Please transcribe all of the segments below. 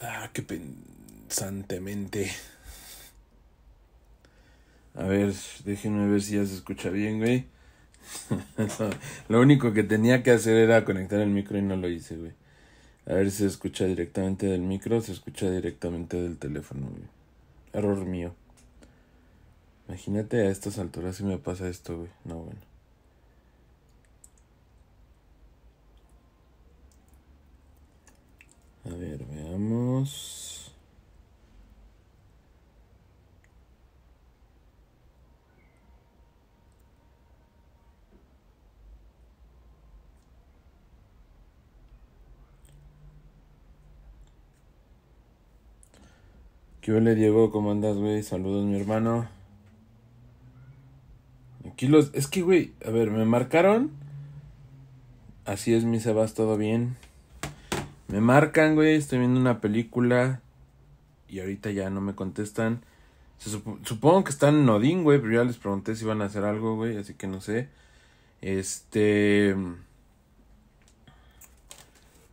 Ah, qué pensantemente. A ver, déjenme ver si ya se escucha bien, güey. lo único que tenía que hacer era conectar el micro y no lo hice, güey. A ver si se escucha directamente del micro se escucha directamente del teléfono, güey. Error mío. Imagínate a estas alturas si me pasa esto, güey. No, bueno. A ver. ¿Qué le Diego? ¿Cómo andas, güey? Saludos, mi hermano. Aquí los... Es que, güey, a ver, me marcaron. Así es, mi Sebas, todo bien. Me marcan, güey, estoy viendo una película y ahorita ya no me contestan. supongo que están en Odín, güey, pero ya les pregunté si van a hacer algo, güey, así que no sé. Este...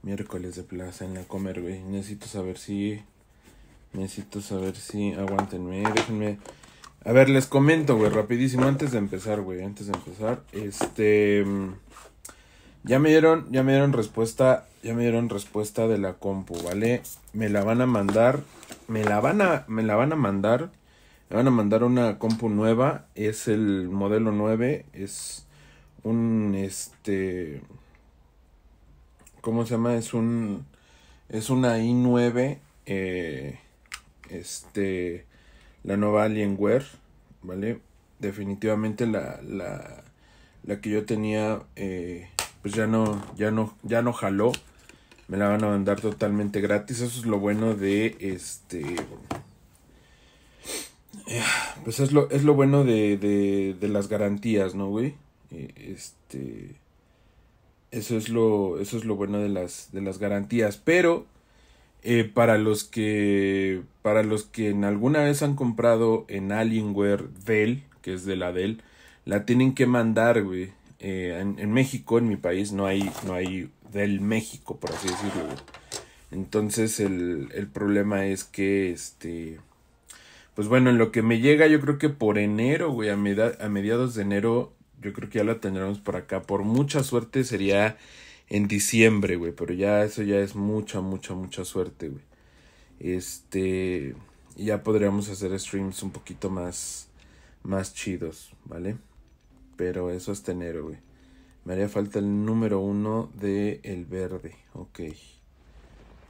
Miércoles de plaza en la comer, güey. Necesito saber si... Necesito saber si... Aguántenme, déjenme... A ver, les comento, güey, rapidísimo, antes de empezar, güey, antes de empezar. Este... Ya me dieron, ya me dieron respuesta, ya me dieron respuesta de la compu, ¿vale? Me la van a mandar, me la van a, me la van a mandar, me van a mandar una compu nueva, es el modelo 9, es un, este, ¿cómo se llama? Es un, es una i9, eh, este, la nueva Alienware, ¿vale? Definitivamente la, la, la que yo tenía, eh, pues ya no, ya no, ya no jaló. Me la van a mandar totalmente gratis. Eso es lo bueno de este. Pues es lo, es lo bueno de, las garantías, ¿no, güey? E, este. Eso es lo. Eso es lo bueno de las, de las garantías. Pero. Eh, para los que. Para los que en alguna vez han comprado en Alienware Dell. Que es de la Dell. La tienen que mandar, güey. Eh, en, México, en mi país, no hay, no hay del México, por así decirlo. Entonces el, problema es que, este, pues bueno, en lo que me llega, yo creo que por enero, güey, a, a mediados de enero, yo creo que ya la tendremos por acá. Por mucha suerte sería en diciembre, güey, pero ya eso ya es mucha, mucha, mucha suerte, güey. Este, ya podríamos hacer streams un poquito más, más chidos, ¿vale? Pero eso es tener, güey. Me haría falta el número uno de El Verde. Ok.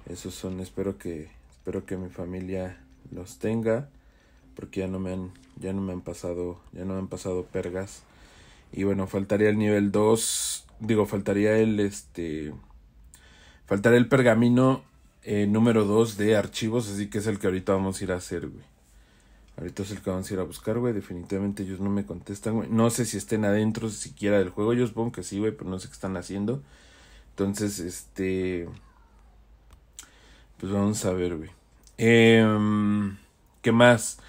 Esos son, espero que, espero que mi familia los tenga. Porque ya no me han, ya no me han pasado, ya no me han pasado pergas. Y bueno, faltaría el nivel 2. Digo, faltaría el, este, faltaría el pergamino eh, número 2 de archivos. Así que es el que ahorita vamos a ir a hacer, güey. Ahorita es el que vamos a ir a buscar, güey. Definitivamente ellos no me contestan, güey. No sé si estén adentro siquiera del juego. Yo supongo que sí, güey, pero no sé qué están haciendo. Entonces, este. Pues vamos a ver, güey. Em, ¿Qué más?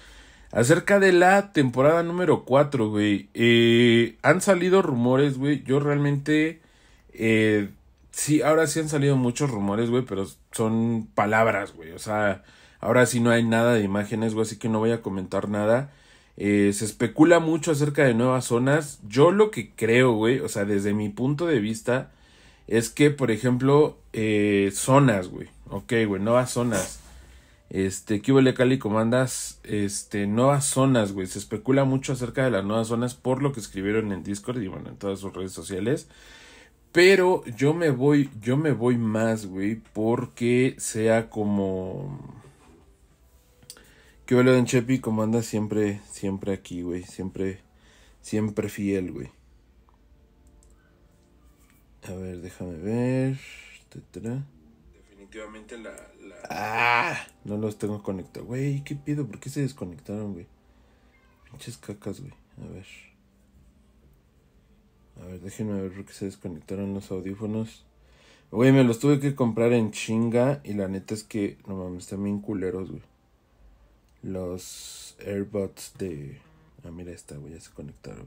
Acerca de la temporada número 4, güey. Eh, han salido rumores, güey. Yo realmente. Eh, sí, ahora sí han salido muchos rumores, güey, pero son palabras, güey. O sea. Ahora sí no hay nada de imágenes, güey, así que no voy a comentar nada. Eh, se especula mucho acerca de nuevas zonas. Yo lo que creo, güey, o sea, desde mi punto de vista, es que, por ejemplo, eh, zonas, güey. Ok, güey, nuevas zonas. Este, ¿qué huele Cali? Comandas, este, nuevas zonas, güey. Se especula mucho acerca de las nuevas zonas por lo que escribieron en Discord y bueno, en todas sus redes sociales. Pero yo me voy, yo me voy más, güey, porque sea como ¿Qué huele, Don Chepi? Como anda Siempre, siempre aquí, güey. Siempre, siempre fiel, güey. A ver, déjame ver. Definitivamente la, ¡Ah! No los tengo conectados. Güey, ¿qué pido? ¿Por qué se desconectaron, güey? Pinches cacas, güey. A ver. A ver, déjenme ver por qué se desconectaron los audífonos. Güey, me los tuve que comprar en chinga. Y la neta es que, no mames, están bien culeros, güey los AirBots de. Ah, mira esta, güey, ya se conectaron,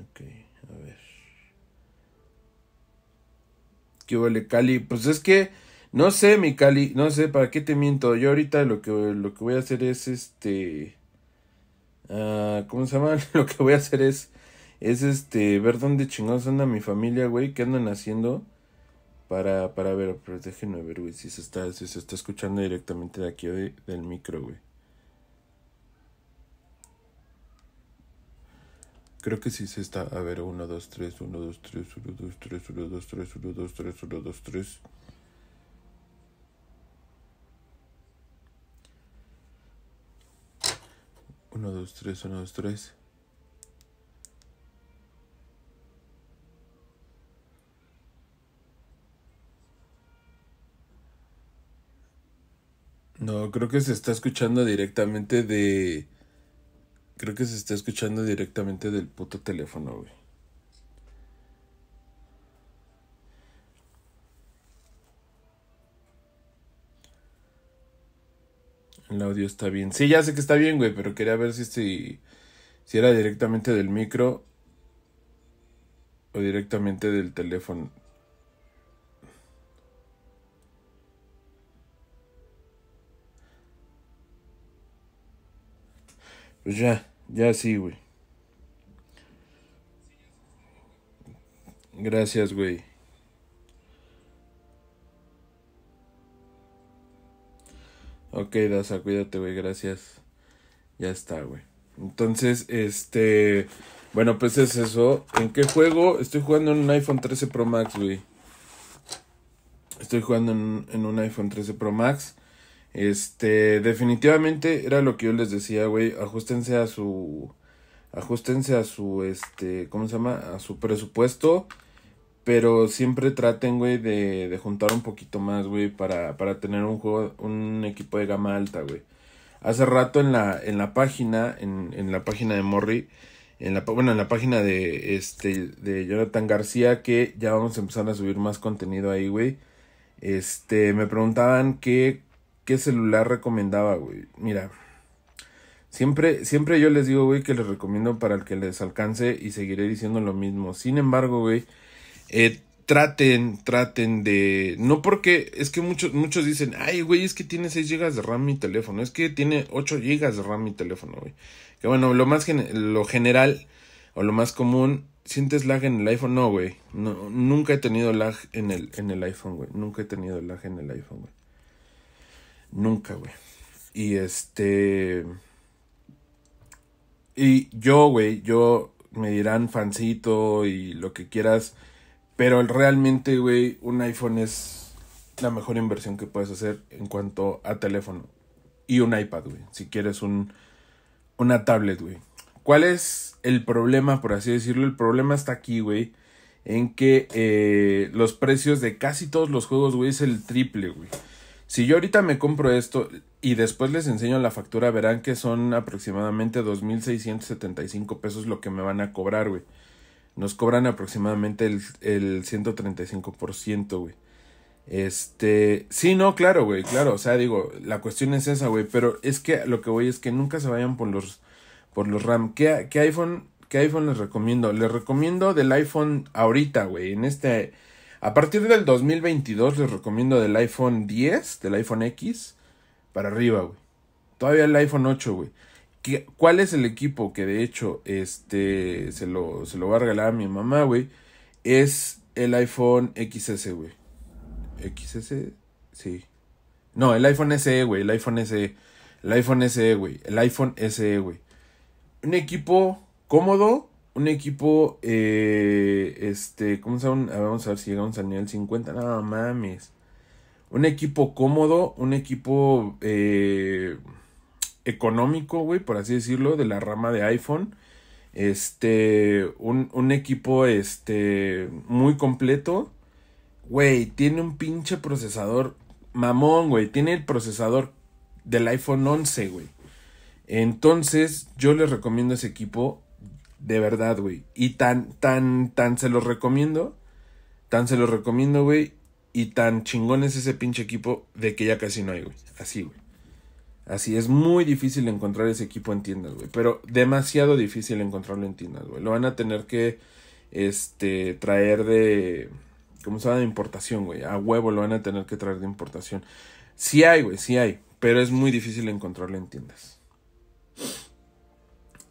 Ok, a ver. ¿Qué huele, Cali? Pues es que. No sé, mi Cali, no sé, ¿para qué te miento? Yo ahorita lo que, lo que voy a hacer es este. Ah, ¿Cómo se llama? lo que voy a hacer es. Es este. Ver dónde chingados anda mi familia, güey. ¿Qué andan haciendo? Para, para ver, pero déjenme ver, si se está, si se está escuchando directamente de aquí del micro, güey. Creo que sí se está. A ver, 1, 2, 3, 1, 2, 3, 1, 2, 3, 1, 2, 3, 1, 2, 3, 1, 2, 3. Uno, dos, tres, uno, dos, tres. No, creo que se está escuchando directamente de... Creo que se está escuchando directamente del puto teléfono, güey. El audio está bien. Sí, ya sé que está bien, güey, pero quería ver si, este, si era directamente del micro o directamente del teléfono. Pues ya, ya sí, güey. Gracias, güey. Ok, Daza, cuídate, güey, gracias. Ya está, güey. Entonces, este... Bueno, pues es eso. ¿En qué juego? Estoy jugando en un iPhone 13 Pro Max, güey. Estoy jugando en, en un iPhone 13 Pro Max. Este, definitivamente era lo que yo les decía, güey, ajustense a su ajustense a su este, ¿cómo se llama? a su presupuesto, pero siempre traten, güey, de, juntar un poquito más, güey, para para tener un juego un equipo de gama alta, güey. Hace rato en la en la página en, la página de Morri en la, bueno, en la página de, este, de Jonathan García, que ya vamos a empezar a subir más contenido ahí, güey. Este, me preguntaban que qué celular recomendaba, güey. Mira, siempre, siempre yo les digo, güey, que les recomiendo para el que les alcance y seguiré diciendo lo mismo. Sin embargo, güey, eh, traten, traten de... No porque es que muchos, muchos dicen, ay, güey, es que tiene 6 GB de RAM mi teléfono, es que tiene 8 GB de RAM mi teléfono, güey. Que bueno, lo más gen lo general o lo más común, ¿sientes lag en el iPhone? No, güey. nunca he tenido lag en el, en el iPhone, güey. Nunca he tenido lag en el iPhone, güey. Nunca, güey. Y este. Y yo, güey, yo me dirán fancito y lo que quieras. Pero realmente, güey, un iPhone es la mejor inversión que puedes hacer en cuanto a teléfono. Y un iPad, güey. Si quieres un, una tablet, güey. ¿Cuál es el problema, por así decirlo? El problema está aquí, güey. En que eh, los precios de casi todos los juegos, güey, es el triple, güey. Si yo ahorita me compro esto y después les enseño la factura, verán que son aproximadamente 2.675 pesos lo que me van a cobrar, güey. Nos cobran aproximadamente el, el 135%, güey. Este, sí, no, claro, güey, claro, o sea, digo, la cuestión es esa, güey, pero es que lo que voy es que nunca se vayan por los, por los RAM. ¿Qué, qué iPhone, qué iPhone les recomiendo? Les recomiendo del iPhone ahorita, güey, en este, a partir del 2022 les recomiendo del iPhone 10, del iPhone X, para arriba, güey. Todavía el iPhone 8, güey. ¿Cuál es el equipo que de hecho este, se, lo, se lo va a regalar a mi mamá, güey? Es el iPhone XS, güey. ¿XS? Sí. No, el iPhone SE, güey. El iPhone SE. El iPhone SE, güey. El iPhone SE, güey. Un equipo cómodo, un equipo, eh, este, ¿cómo se llama? Vamos a ver si llegamos al nivel 50. No mames. Un equipo cómodo, un equipo eh, económico, güey, por así decirlo, de la rama de iPhone. Este, un, un equipo, este, muy completo. Güey, tiene un pinche procesador mamón, güey. Tiene el procesador del iPhone 11, güey. Entonces, yo les recomiendo ese equipo de verdad, güey. Y tan, tan, tan se los recomiendo. Tan se los recomiendo, güey. Y tan chingón es ese pinche equipo de que ya casi no hay, güey. Así, güey. Así es muy difícil encontrar ese equipo en tiendas, güey. Pero demasiado difícil encontrarlo en tiendas, güey. Lo van a tener que este, traer de. ¿Cómo se llama? De importación, güey. A huevo lo van a tener que traer de importación. Sí hay, güey, sí hay. Pero es muy difícil encontrarlo en tiendas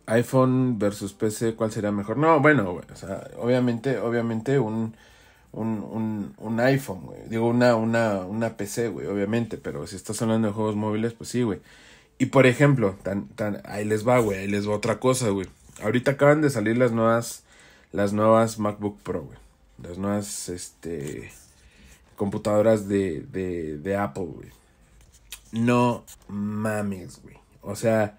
iPhone versus PC, ¿cuál sería mejor? No, bueno, güey, o sea, obviamente, obviamente un, un, iPhone, güey. Digo, una, una, una PC, güey, obviamente, pero si estás hablando de juegos móviles, pues sí, güey. Y por ejemplo, tan, tan, ahí les va, güey, ahí les va otra cosa, güey. Ahorita acaban de salir las nuevas, las nuevas MacBook Pro, güey. Las nuevas, este, computadoras de, de, de Apple, güey. No mames, güey. O sea,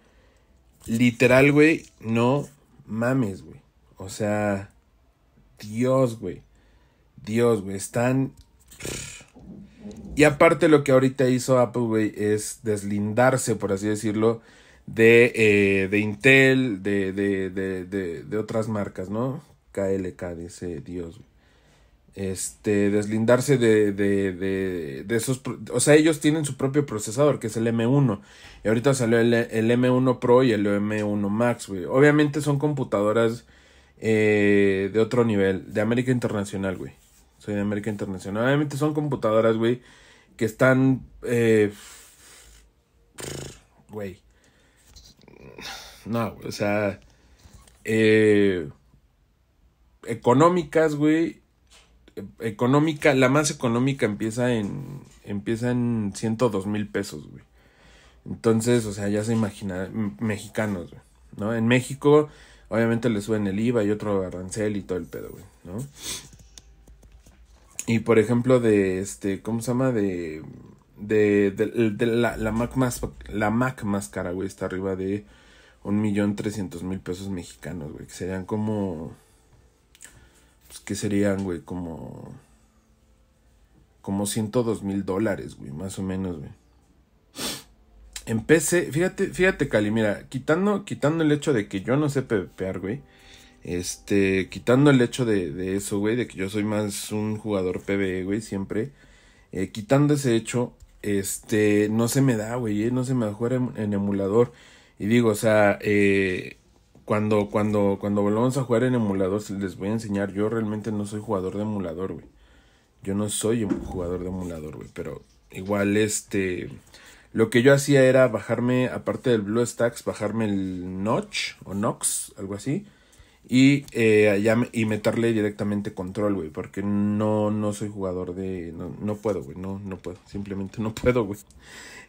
Literal, güey, no mames, güey. O sea, Dios, güey. Dios, güey. Están... Y aparte lo que ahorita hizo Apple, güey, es deslindarse, por así decirlo, de, eh, de Intel, de, de, de, de, otras marcas, ¿no? KLK, dice Dios, güey este, deslindarse de, de, de, de, esos... O sea, ellos tienen su propio procesador, que es el M1. Y ahorita salió el, M1 Pro y el M1 Max, güey. Obviamente son computadoras eh, de otro nivel, de América Internacional, güey. Soy de América Internacional. Obviamente son computadoras, güey, que están... Eh, güey. No, o sea... Eh, económicas, güey económica, la más económica empieza en, empieza en 102 mil pesos, güey. Entonces, o sea, ya se imaginan mexicanos, güey, ¿no? En México, obviamente le suben el IVA y otro arancel y todo el pedo, güey, ¿no? Y por ejemplo, de este, ¿cómo se llama? De, de, de, la, la, Mac más, la Mac más cara, güey, está arriba de un millón trescientos mil pesos mexicanos, güey, que serían como pues, que serían, güey? Como, como 102 mil dólares, güey, más o menos, güey. Empecé, fíjate, fíjate, Cali, mira, quitando, quitando el hecho de que yo no sé pepear, güey. Este, quitando el hecho de, de eso, güey, de que yo soy más un jugador PvE, güey, siempre. Eh, quitando ese hecho, este, no se me da, güey, eh, no se me da jugar en, en emulador. Y digo, o sea, eh, cuando, cuando, cuando volvamos a jugar en emulador, les voy a enseñar. Yo realmente no soy jugador de emulador, güey. Yo no soy un jugador de emulador, güey. Pero igual, este. Lo que yo hacía era bajarme, aparte del Blue Stacks, bajarme el Notch o Nox, algo así. Y, eh, y meterle directamente control, güey. Porque no, no soy jugador de. No, no puedo, güey. No, no puedo. Simplemente no puedo, güey.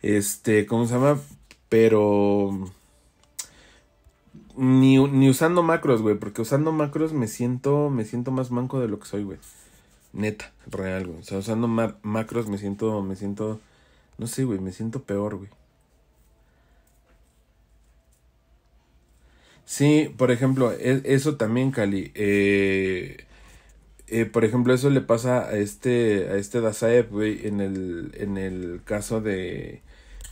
Este, ¿cómo se llama? Pero. Ni, usando macros, güey, porque usando macros me siento, me siento más manco de lo que soy, güey. Neta, real, güey. O sea, usando macros me siento, me siento, no sé, güey, me siento peor, güey. Sí, por ejemplo, e-, eso también, Cali. Eh, eh, por ejemplo, eso le pasa a este, a este Dazaep, güey, en el, en el caso de,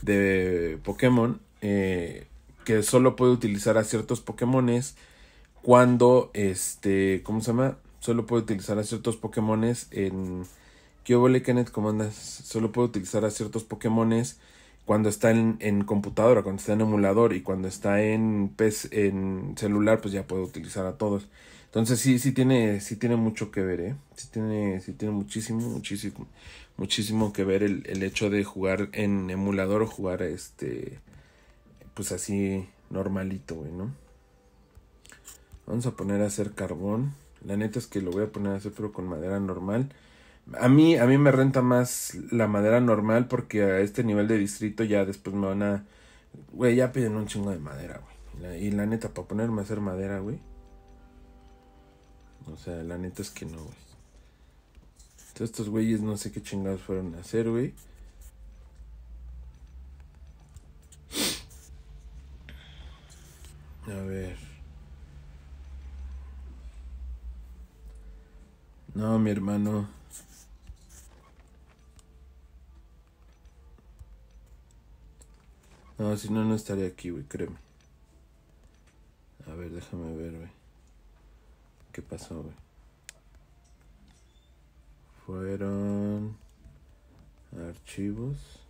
de Pokémon. Eh, que solo puede utilizar a ciertos Pokémones cuando, este, ¿cómo se llama? Solo puede utilizar a ciertos Pokémones en... ¿Qué vole Kenneth? ¿Cómo andas? Solo puede utilizar a ciertos Pokémones cuando está en, en, computadora, cuando está en emulador y cuando está en, en celular, pues ya puede utilizar a todos. Entonces sí, sí tiene, sí tiene mucho que ver, ¿eh? Sí tiene, sí tiene muchísimo, muchísimo, muchísimo que ver el, el hecho de jugar en emulador o jugar este pues así normalito, güey, ¿no? Vamos a poner a hacer carbón. La neta es que lo voy a poner a hacer pero con madera normal. A mí, a mí me renta más la madera normal porque a este nivel de distrito ya después me van a... Güey, ya piden un chingo de madera, güey. Y, la neta, para ponerme a hacer madera, güey. O sea, la neta es que no, güey. Entonces, estos güeyes no sé qué chingados fueron a hacer, güey. A ver. No, mi hermano. No, si no, no estaría aquí, güey, créeme. A ver, déjame ver, güey. ¿Qué pasó, güey? Fueron archivos.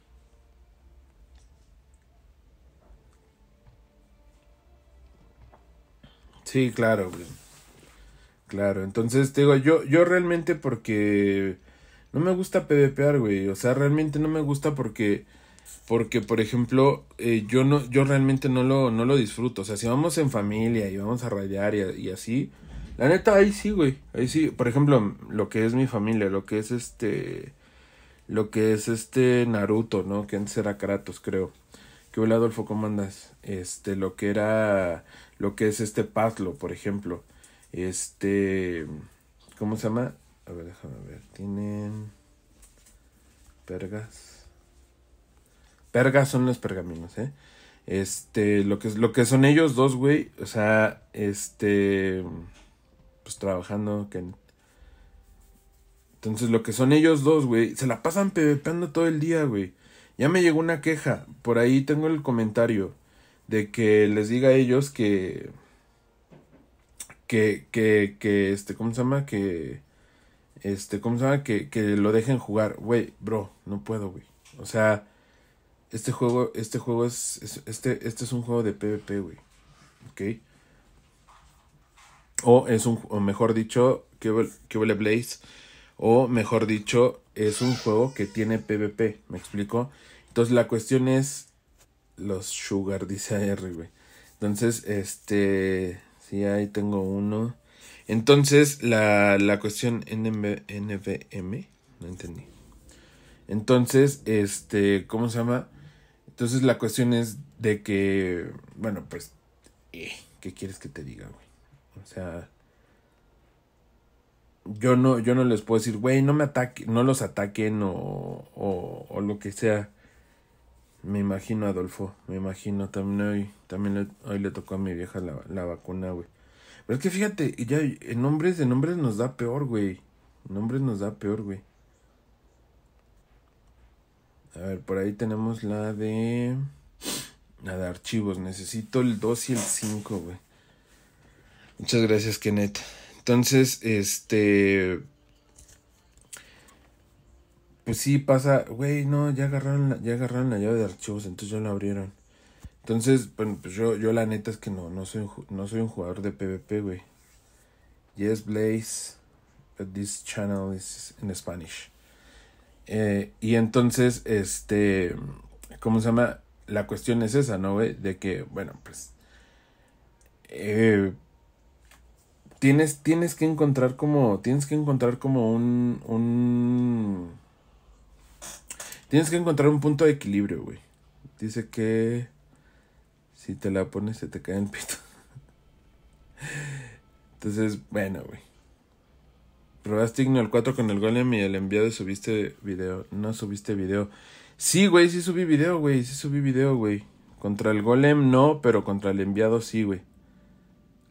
Sí, claro, güey. Claro, entonces te digo, yo, yo realmente porque no me gusta pvpear, güey. O sea, realmente no me gusta porque. Porque, por ejemplo, eh, yo no, yo realmente no lo, no lo disfruto. O sea, si vamos en familia y vamos a rayar y, así. La neta, ahí sí, güey. Ahí sí. Por ejemplo, lo que es mi familia, lo que es este. Lo que es este Naruto, ¿no? Que antes era Kratos, creo. Que hola Adolfo, ¿cómo andas? Este, lo que era lo que es este Pazlo, por ejemplo. Este. ¿Cómo se llama? A ver, déjame ver. Tienen. Pergas. Pergas son los pergaminos, ¿eh? Este, lo que, lo que son ellos dos, güey. O sea, este. Pues trabajando. Que... Entonces, lo que son ellos dos, güey. Se la pasan pepeando todo el día, güey. Ya me llegó una queja. Por ahí tengo el comentario de que les diga a ellos que que que que este cómo se llama que este cómo se llama que, lo dejen jugar, güey, bro, no puedo, güey. O sea, este juego este juego es, este este es un juego de PvP, güey. ¿Ok? O es un o mejor dicho, que huele Blaze o mejor dicho, es un juego que tiene PvP, ¿me explico? Entonces la cuestión es los sugar, dice r güey. Entonces, este, sí, ahí tengo uno. Entonces, la, la cuestión NB, m no entendí. Entonces, este, ¿cómo se llama? Entonces, la cuestión es de que, bueno, pues, eh, ¿qué quieres que te diga, güey? O sea, yo no, yo no les puedo decir, güey, no me ataquen, no los ataquen o, o lo que sea. Me imagino, Adolfo, me imagino. También hoy, también hoy le tocó a mi vieja la, vacuna, güey. Pero es que fíjate, ya en nombres de nombres nos da peor, güey. En nombres nos da peor, güey. A ver, por ahí tenemos la de... La de archivos. Necesito el 2 y el 5, güey. Muchas gracias, Kenneth. Entonces, este pues sí pasa, güey, no, ya agarraron, la, ya agarraron la llave de archivos, entonces ya la abrieron. Entonces, bueno, pues yo, yo la neta es que no, no soy, no soy un jugador de PvP, güey. Yes, Blaze, this channel is in Spanish. Eh, y entonces, este, ¿cómo se llama? La cuestión es esa, ¿no, güey? De que, bueno, pues... Eh, tienes, tienes que encontrar como, tienes que encontrar como un, un Tienes que encontrar un punto de equilibrio, güey. Dice que si te la pones se te cae el pito. Entonces, bueno, güey. Probaste al 4 con el golem y el enviado y subiste video. No subiste video. Sí, güey, sí subí video, güey. Sí subí video, güey. Contra el golem no, pero contra el enviado sí, güey.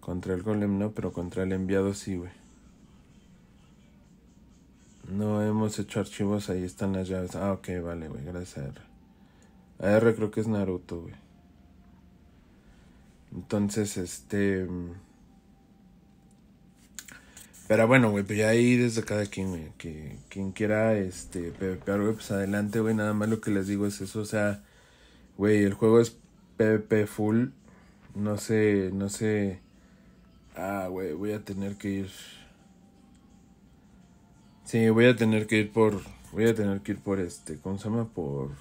Contra el golem no, pero contra el enviado sí, güey. No hemos hecho archivos, ahí están las llaves. Ah, ok, vale, güey, gracias a R. creo que es Naruto, güey. Entonces, este... Mm. Pero bueno, güey, pues ya ahí desde cada quien, güey. Que, quien quiera, este, PVP, güey, pues adelante, güey. Nada más lo que les digo es eso, o sea, güey, el juego es PvP full. No sé, no sé. Ah, güey, voy a tener que ir. Sí, voy a tener que ir por. Voy a tener que ir por este. ¿Cómo se llama? Por.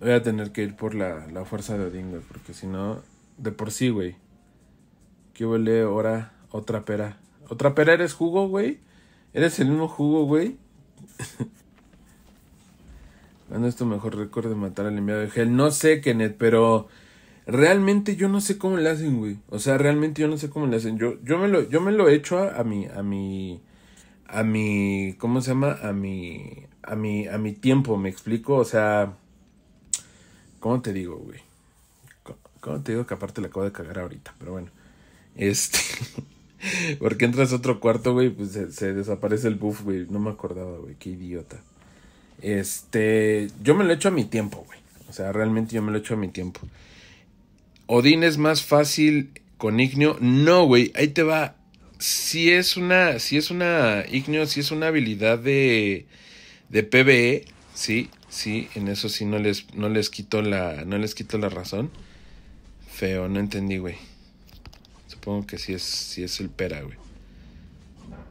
Voy a tener que ir por la, la fuerza de Odín, Porque si no. De por sí, güey. ¿Qué huele ahora? Otra pera. ¿Otra pera eres jugo, güey? ¿Eres el mismo jugo, güey? es esto mejor récord de matar al enviado de gel. No sé, Kenneth, pero realmente yo no sé cómo le hacen, güey. O sea, realmente yo no sé cómo le hacen. Yo, yo me lo, yo me lo hecho a, a mi, a mi, a mi, ¿cómo se llama? A mi, a mi, a mi tiempo, ¿me explico? O sea, ¿cómo te digo, güey? ¿Cómo te digo que aparte le acabo de cagar ahorita? Pero bueno, este, porque entras a otro cuarto, güey, pues se, desaparece el buff, güey, no me acordaba, güey, qué idiota. Este, yo me lo echo a mi tiempo, güey. O sea, realmente yo me lo echo a mi tiempo. ¿Odin es más fácil con Ignio. No, güey, ahí te va. Si es una, si es una, Igneo, si es una habilidad de, de PvE, sí, sí, en eso sí no les, no les quito la, no les quito la razón. Feo, no entendí, güey. Supongo que sí es, es el pera, güey.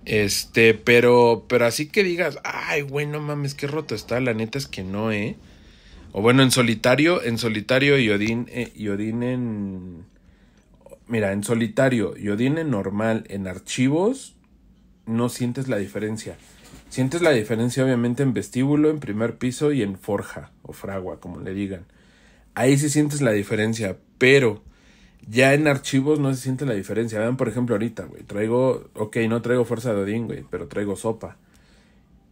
Este, pero, pero así que digas, ay, güey, no mames, qué roto está, la neta es que no, eh. O bueno, en solitario, en solitario y Odín, eh, y en mira, en solitario y en normal en archivos, no sientes la diferencia. Sientes la diferencia obviamente en vestíbulo, en primer piso y en forja o fragua, como le digan. Ahí sí sientes la diferencia, pero ya en archivos no se siente la diferencia. Vean, por ejemplo, ahorita, güey, traigo, ok, no traigo fuerza de Odín, güey, pero traigo sopa.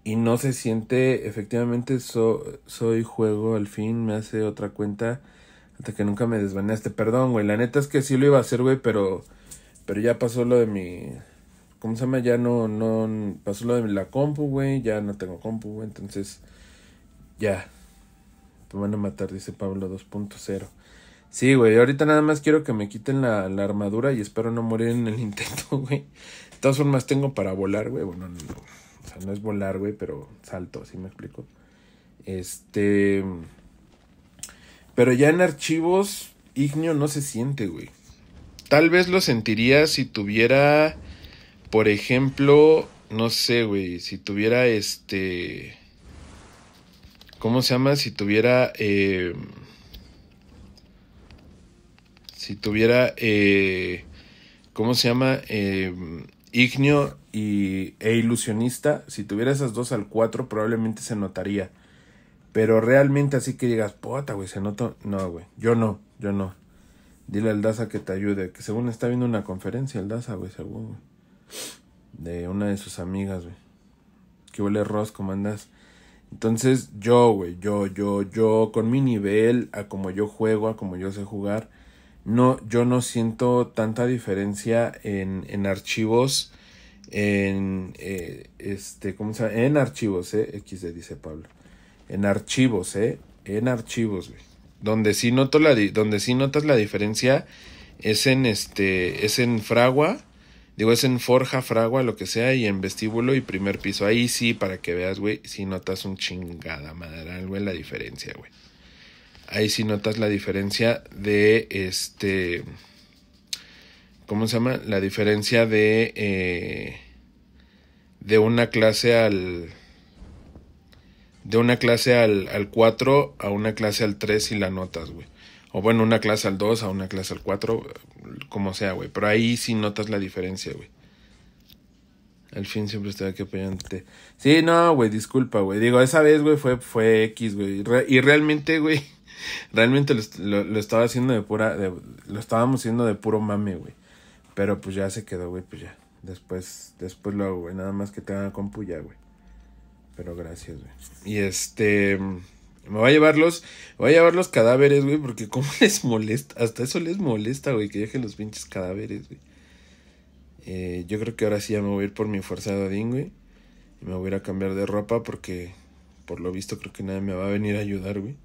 Y no se siente, efectivamente, soy juego, al fin me hace otra cuenta hasta que nunca me desvaneaste. Perdón, güey. La neta es que sí lo iba a hacer, güey, pero. Pero ya pasó lo de mi. ¿Cómo se llama? Ya no. no pasó lo de la compu, güey. Ya no tengo compu, güey. Entonces. Ya. Te pues van a matar, dice Pablo 2.0. Sí, güey. Ahorita nada más quiero que me quiten la, armadura y espero no morir en el intento, güey. De todas formas tengo para volar, güey. Bueno, no, O sea, no es volar, güey, pero salto, así me explico? Este. Pero ya en archivos, Ignio no se siente, güey. Tal vez lo sentiría si tuviera, por ejemplo, no sé, güey, si tuviera este... ¿Cómo se llama? Si tuviera... Eh, si tuviera... Eh, ¿Cómo se llama? Eh, Ignio y, e Ilusionista. Si tuviera esas dos al cuatro, probablemente se notaría. Pero realmente así que llegas, puta, güey, se nota. No, güey, yo no, yo no. Dile al Daza que te ayude, que según está viendo una conferencia el Daza, güey, según, De una de sus amigas, güey. Que huele Ross, mandas Entonces, yo, güey, yo, yo, yo, con mi nivel, a como yo juego, a como yo sé jugar, no, yo no siento tanta diferencia en, archivos, en, eh, este, ¿cómo se llama? En archivos, eh, XD, dice Pablo en archivos, ¿eh? En archivos, güey. Donde sí, noto la donde sí notas la diferencia es en este, es en fragua, digo, es en forja, fragua, lo que sea, y en vestíbulo y primer piso. Ahí sí, para que veas, güey, sí notas un chingada madre, güey, la diferencia, güey. Ahí sí notas la diferencia de este, ¿cómo se llama? La diferencia de, eh, de una clase al de una clase al, al 4 a una clase al 3 y la notas, güey. O bueno, una clase al 2 a una clase al 4, como sea, güey. Pero ahí sí notas la diferencia, güey. Al fin siempre estoy aquí apoyándote. Sí, no, güey, disculpa, güey. Digo, esa vez, güey, fue, fue X, güey. y realmente, güey, realmente lo, estaba haciendo de pura, lo estábamos haciendo de puro mame, güey. Pero pues ya se quedó, güey, pues ya. Después, después lo hago, güey. Nada más que te compu ya, güey. Pero gracias, güey. Y este. Me va a llevar los. Me voy a llevar los cadáveres, güey. Porque cómo les molesta. Hasta eso les molesta, güey. Que dejen los pinches cadáveres, güey. Eh, yo creo que ahora sí ya me voy a ir por mi fuerza de güey. me voy a ir a cambiar de ropa porque. Por lo visto creo que nadie me va a venir a ayudar, güey.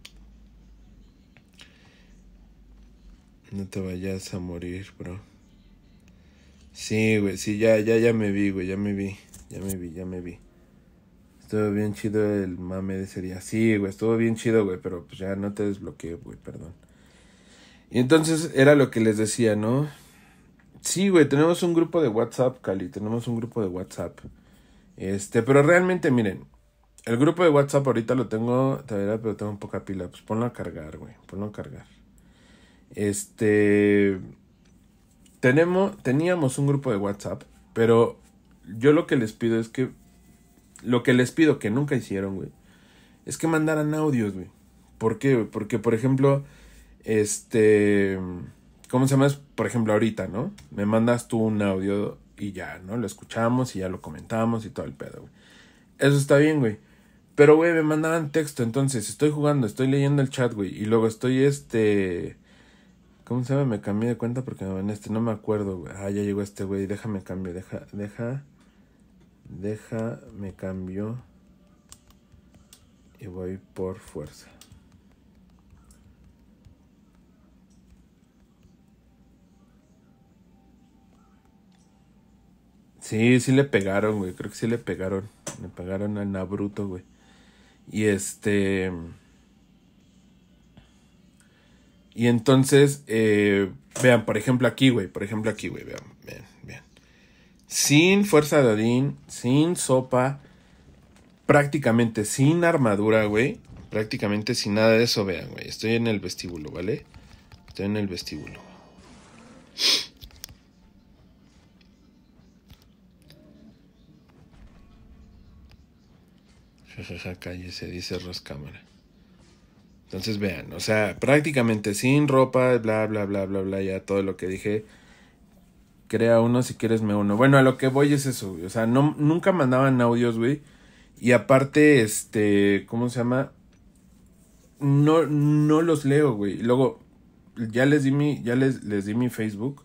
No te vayas a morir, bro. Sí, güey, sí, ya, ya, ya me vi, güey, ya me vi, ya me vi, ya me vi. Estuvo bien chido el mame de ese día. Sí, güey, estuvo bien chido, güey, pero pues ya no te desbloqueé, güey, perdón. Y entonces era lo que les decía, ¿no? Sí, güey, tenemos un grupo de WhatsApp, Cali, tenemos un grupo de WhatsApp. Este, pero realmente, miren, el grupo de WhatsApp ahorita lo tengo, todavía, pero tengo poca pila. Pues ponlo a cargar, güey, ponlo a cargar. Este, tenemos, teníamos un grupo de WhatsApp, pero yo lo que les pido es que lo que les pido, que nunca hicieron, güey, es que mandaran audios, güey. ¿Por qué? Porque, por ejemplo, este... ¿Cómo se llama? Por ejemplo, ahorita, ¿no? Me mandas tú un audio y ya, ¿no? Lo escuchamos y ya lo comentamos y todo el pedo, güey. Eso está bien, güey. Pero, güey, me mandaban texto, entonces estoy jugando, estoy leyendo el chat, güey. Y luego estoy, este... ¿Cómo se llama? Me cambié de cuenta porque en este, no me acuerdo, güey. Ah, ya llegó este, güey. Déjame cambio, deja, deja. Deja, me cambio y voy por fuerza. Sí, sí le pegaron, güey. Creo que sí le pegaron. Le pegaron a Nabruto, güey. Y este. Y entonces, eh, vean, por ejemplo aquí, güey. Por ejemplo aquí, güey. Vean, vean sin fuerza de Odín, sin sopa, prácticamente sin armadura, güey. Prácticamente sin nada de eso, vean, güey. Estoy en el vestíbulo, ¿vale? Estoy en el vestíbulo. Jajaja, calle, se dice Roscámara. Entonces vean, o sea, prácticamente sin ropa, bla, bla, bla, bla, bla, ya todo lo que dije crea uno, si quieres me uno. Bueno, a lo que voy es eso, güey. O sea, no, nunca mandaban audios, güey. Y aparte, este, ¿cómo se llama? No, no los leo, güey. luego, ya les di mi, ya les, les di mi Facebook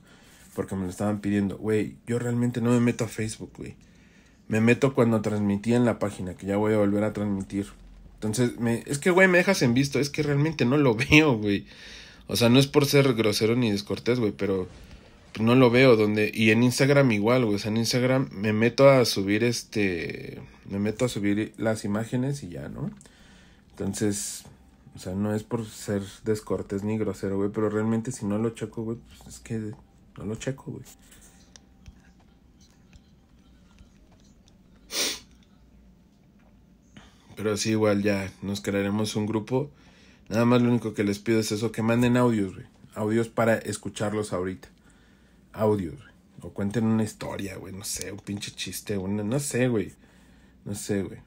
porque me lo estaban pidiendo. Güey, yo realmente no me meto a Facebook, güey. Me meto cuando transmití en la página, que ya voy a volver a transmitir. Entonces, me, es que, güey, me dejas en visto. Es que realmente no lo veo, güey. O sea, no es por ser grosero ni descortés, güey, pero pues, no lo veo donde y en Instagram igual, güey, o sea, en Instagram me meto a subir este me meto a subir las imágenes y ya, ¿no? Entonces, o sea, no es por ser descortés ni grosero, güey, pero realmente si no lo checo, güey, pues es que no lo checo, güey. Pero sí, igual ya nos crearemos un grupo. Nada más lo único que les pido es eso, que manden audios, güey. Audios para escucharlos ahorita audios, O cuenten una historia, güey. No sé, un pinche chiste, no sé, güey. No sé, güey.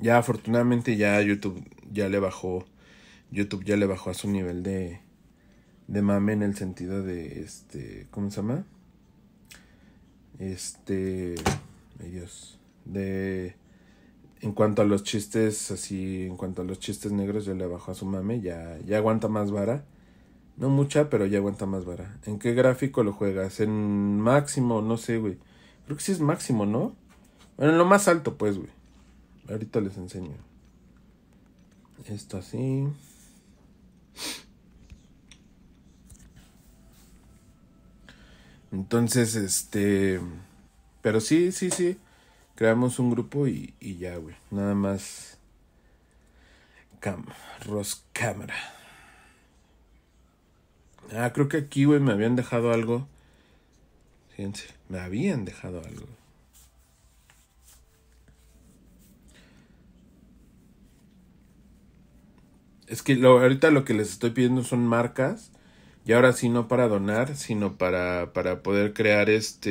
Ya afortunadamente ya YouTube ya le bajó. YouTube ya le bajó a su nivel de. de mame en el sentido de. este. ¿Cómo se llama? Este. Ay Dios. De. En cuanto a los chistes, así, en cuanto a los chistes negros, ya le bajó a su mame, ya, ya aguanta más vara. No mucha, pero ya aguanta más vara. ¿En qué gráfico lo juegas? En máximo, no sé, güey. Creo que sí es máximo, ¿no? Bueno, en lo más alto, pues, güey. Ahorita les enseño. Esto así. Entonces, este... Pero sí, sí, sí. Creamos un grupo y, ya, güey. Nada más... Cam, Roscámara. Ah, creo que aquí, güey, me habían dejado algo. Fíjense, me habían dejado algo. Es que ahorita lo que les estoy pidiendo son marcas. Y ahora sí no para donar, sino para poder crear este...